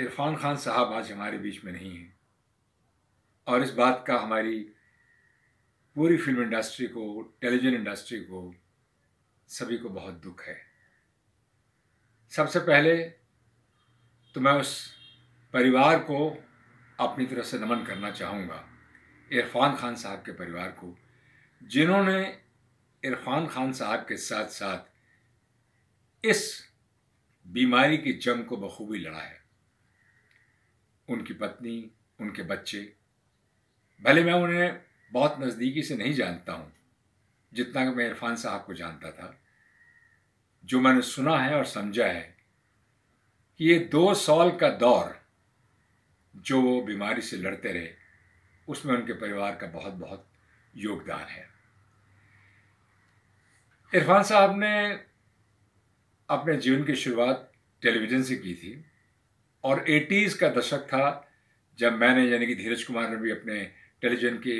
इरफान खान साहब आज हमारे बीच में नहीं हैं और इस बात का हमारी पूरी फिल्म इंडस्ट्री को टेलीविज़न इंडस्ट्री को सभी को बहुत दुख है सबसे पहले तो मैं उस परिवार को अपनी तरफ से नमन करना चाहूँगा इरफान खान साहब के परिवार को जिन्होंने इरफान खान साहब के साथ साथ इस बीमारी की जंग को बखूबी लड़ा है उनकी पत्नी उनके बच्चे भले मैं उन्हें बहुत नज़दीकी से नहीं जानता हूँ जितना कि मैं इरफान साहब को जानता था जो मैंने सुना है और समझा है कि ये दो साल का दौर जो वो बीमारी से लड़ते रहे उसमें उनके परिवार का बहुत बहुत योगदान है इरफान साहब ने अपने जीवन की शुरुआत टेलीविज़न से की थी और एटीज़ का दशक था जब मैंने यानी कि धीरज कुमार ने भी अपने टेलीविज़न के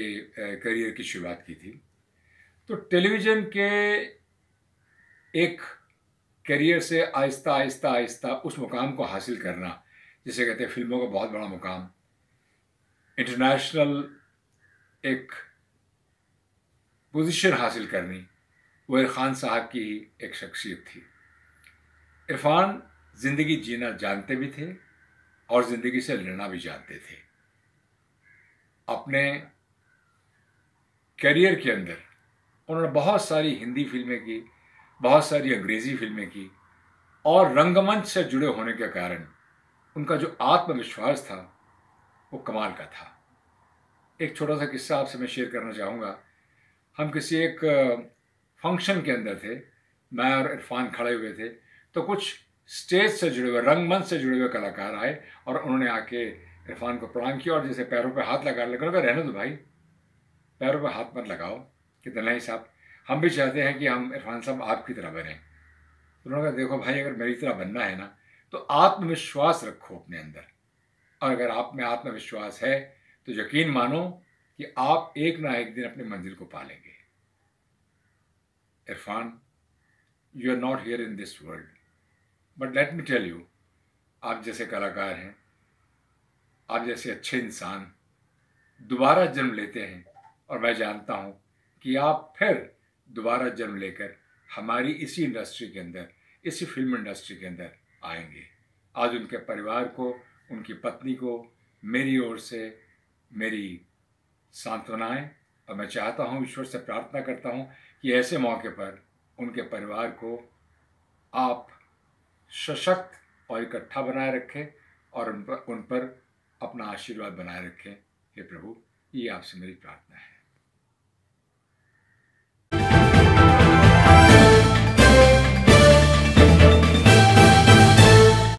करियर की शुरुआत की थी तो टेलीविज़न के एक करियर से आहिस्ता आहिस्ता आहिस्ता उस मुकाम को हासिल करना जिसे कहते हैं फिल्मों का बहुत बड़ा मुकाम इंटरनेशनल एक पोजीशन हासिल करनी वो इरफान साहब की एक शख्सियत थी इरफान ज़िंदगी जीना जानते भी थे और ज़िंदगी से लड़ना भी जानते थे अपने करियर के अंदर उन्होंने बहुत सारी हिंदी फिल्में की बहुत सारी अंग्रेज़ी फिल्में की और रंगमंच से जुड़े होने के कारण उनका जो आत्मविश्वास था वो कमाल का था एक छोटा सा किस्सा आपसे मैं शेयर करना चाहूँगा हम किसी एक फंक्शन के अंदर थे मैं और इरफान खड़े हुए थे तो कुछ स्टेज से जुड़े हुए रंगमंच से जुड़े हुए कलाकार आए और उन्होंने आके इरफान को प्रणाम किया और जैसे पैरों पर हाथ लगा लेकर उन्होंने रहने दो भाई पैरों पर हाथ मत लगाओ कि दलाई साहब हम भी चाहते हैं कि हम इरफान साहब आपकी तरह बने उन्होंने कहा देखो भाई अगर मेरी तरह बनना है ना तो आत्मविश्वास रखो अपने अंदर और अगर आप में आत्मविश्वास है तो यकीन मानो कि आप एक ना एक दिन अपनी मंजिल को पालेंगे Irfan you are not here in this world but let me tell you आप जैसे कलाकार हैं आप जैसे अच्छे इंसान दोबारा जन्म लेते हैं और मैं जानता हूँ कि आप फिर दोबारा जन्म लेकर हमारी इसी इंडस्ट्री के अंदर इसी फिल्म इंडस्ट्री के अंदर आएंगे आज उनके परिवार को उनकी पत्नी को मेरी ओर से मेरी सांत्वनाएं और मैं चाहता हूँ ईश्वर से प्रार्थना करता हूँ कि ऐसे मौके पर उनके परिवार को आप सशक्त और इकट्ठा बनाए रखें और उन पर उन पर अपना आशीर्वाद बनाए रखें हे प्रभु ये आपसे मेरी प्रार्थना है